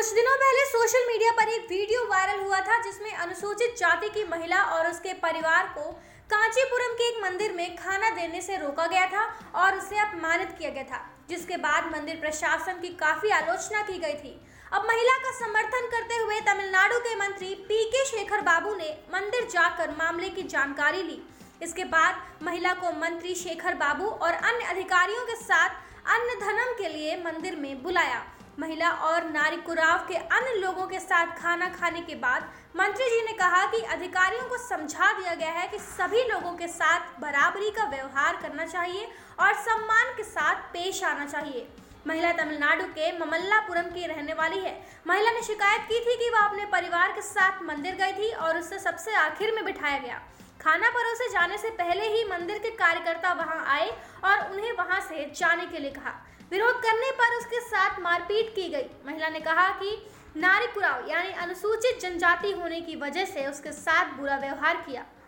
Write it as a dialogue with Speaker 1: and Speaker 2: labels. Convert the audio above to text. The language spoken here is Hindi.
Speaker 1: कुछ दिनों पहले सोशल मीडिया पर एक वीडियो वायरल हुआ था जिसमें अनुसूचित जाति की महिला और उसके परिवार को कांचीपुरम के एक मंदिर में खाना देने से रोका गया था और उसे अपमानित किया गया था जिसके बाद मंदिर प्रशासन की काफी आलोचना की गई थी अब महिला का समर्थन करते हुए तमिलनाडु के मंत्री पी के शेखर बाबू ने मंदिर जाकर मामले की जानकारी ली इसके बाद महिला को मंत्री शेखर बाबू और अन्य अधिकारियों के साथ अन्य धनम के लिए मंदिर में बुलाया महिला और नारी कुराव के अन्य लोगों के साथ खाना खाने के बाद मंत्री जी ने कहा कि अधिकारियों को समझा दिया गया है कि सभी लोगों के साथ बराबरी का व्यवहार करना चाहिए और सम्मान के साथ पेश आना चाहिए महिला तमिलनाडु के ममल्लापुरम की रहने वाली है महिला ने शिकायत की थी कि वह अपने परिवार के साथ मंदिर गई थी और उसे सबसे आखिर में बिठाया गया खाना परोसे जाने से पहले ही मंदिर के कार्यकर्ता वहां आए और उन्हें वहां से जाने के लिए कहा विरोध करने पर उसके मारपीट की गई महिला ने कहा कि नारी कुराव यानी अनुसूचित जनजाति होने की वजह से उसके साथ बुरा व्यवहार किया